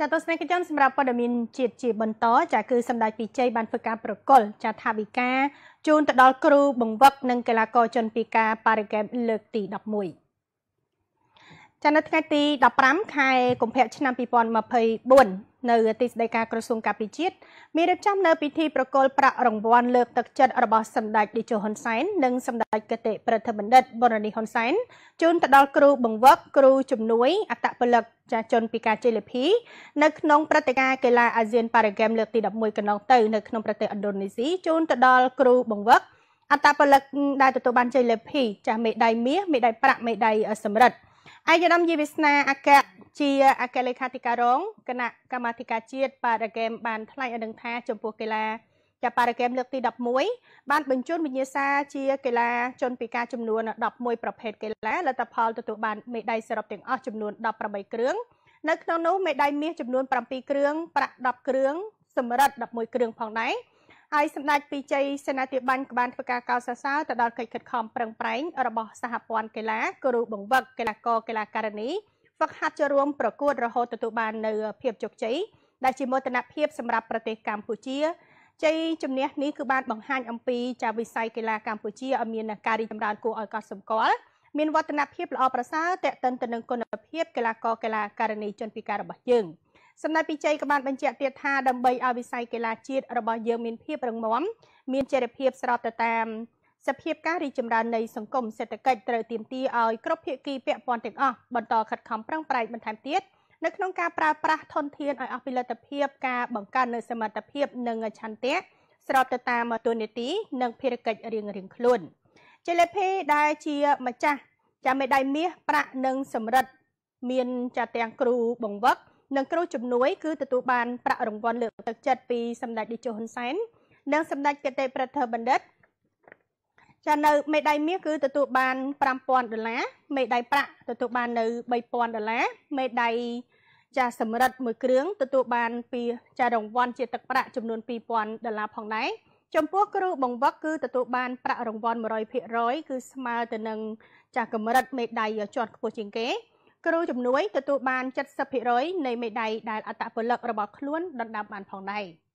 ចាទស្សនិកជនសម្រាប់ព័ត៌មានជាតិជាបន្តចាគឺសម្ដេចពិជ័យបានធ្វើការប្រកុលចាថាវិការជូនទៅដល់គ្រូបង្វឹកនិងកីឡាករជនពិការបរិកែបលើកទី11ចានៅថ្ងៃទី15ខែកុម្ភៈឆ្នាំ2024នៅទីស្តីការក្រសួងការពិជាតិមានរៀបចំ នៅពិធីប្រគល់ប្រាក់រង្វាន់លើកទឹកចិត្តរបស់សម្ដេចតេជោហ៊ុនសែននិងសម្ដេចកតេប្រធានបណ្ឌិតបរនីហ៊ុនសែនជូនទៅដល់គ្រូបង្វឹកគ្រូជំនួយអត្តពលិកចាស់ជនពីការជេលភីនៅក្នុងព្រឹត្តិការណ៍កីឡាអាស៊ានប៉ារ៉ាហ្គេមលើកទី11កន្លងទៅនៅក្នុងប្រទេសឥណ្ឌូនេស៊ីជូនទៅដល់គ្រូបង្វឹកអត្តពលិកដែលទទួលបានជ័យលាភីចាស់មេដៃមាសមេដៃប្រាក់មេដៃសំរិទ្ធអាយដាមយីវាសនាអគ្គជាអគ្គលេខាធិការរងគណៈកម្មាធិការជាតិប៉ារ៉ាហ្គេមបានថ្លែងឲ្យដឹងថាចំពោះកីឡាចាប៉ារ៉ាហ្គេមលើកទី11បានបញ្ជូនវិញ្ញាសាជាកីឡាជនពិការចំនួន11ប្រភេទកីឡាលទ្ធផលទទួលបានមេដាយសរុបទាំងអស់ចំនួន18គ្រឿងនៅក្នុងនោះមេដាយមាសចំនួន7គ្រឿងប្រាក់10គ្រឿងសំរឹទ្ធ11គ្រឿងផងដែរហើយសម្ដេចពីជ័យសេនាធិបានក៏បានធ្វើការកោតសរសើរទៅដល់កិច្ចខិតខំប្រឹងប្រែងរបស់សហព័ន្ធកីឡាគ្រូបង្វឹកកីឡាករកីឡាការិនីហ្វឹកហាត់ចូលរួមប្រកួតរហូតទទួលបាននៅភាពជោគជ័យដែលជាមោទនភាពសម្រាប់ប្រទេសកម្ពុជាជ័យជំនះនេះគឺបានបង្ហាញអំពីចាវិស័យកីឡាកម្ពុជាឲ្យមានការរីកចម្រើនគួរឲ្យកត់សម្គាល់មានវឌ្ឍនភាពល្អប្រសើរតេតិនទៅនឹងគុណភាពកីឡាករកីឡាការិនីជនពិការរបស់យើង។សម្ដេចពិជ័យក៏បានបញ្ជាក់ទៀតថាដើម្បីឲ្យវិស័យកីឡាជាតិរបស់យើងមានភាពរឹងមាំមានចីរភាពស្របទៅតាមសភាពការរីចម្រើននៃសង្គមសេដ្ឋកិច្ចត្រូវទាមទារឲ្យគ្រប់ភាគីពាក់ព័ន្ធទាំងអស់បន្តខិតខំប្រឹងប្រែងបន្ថែមទៀតនៅក្នុងការប្រើប្រាស់ធនធានឲ្យអស់ពីលទ្ធភាពការបង្កើននូវសមត្ថភាព និងឆន្ទៈស្របទៅតាមទូនីតិនិងភារកិច្ចរៀងៗខ្លួនចលភីដែលជាម្ចាស់ចាមេដៃមាសប្រាក់និងសម្រិតមានចាទាំងគ្រូបង្វឹកនិងគ្រូជំនួយគឺទទួលបានប្រាក់រង្វាន់លើកទឹកចិត្តពីសម្ដេចតេជោហ៊ុនសែននិងសម្ដេចគតិប្រធបណ្ឌិតចានៅមេដៃមាសគឺទទួលបាន5000ដុល្លារមេដៃប្រាក់ទទួលបាននៅ3000ដុល្លារមេដៃចាសម្រិតមួយគ្រឿងទទួលបានពីចារង្វាន់ជាទឹកប្រាក់ចំនួន2000ដុល្លារផងដែរចំពោះគ្រូបង្វឹកគឺទទួលបានប្រាក់រង្វាន់100%គឺស្មើទៅនឹងចាស់កម្រិតមេដៃជាន់ខ្ពស់ជាងគេគ្រូជំនួយទទួលបាន70%នៃមេដាយដែលអត្តពលិករបស់ខ្លួនដណ្ដើមបានផងដែរ។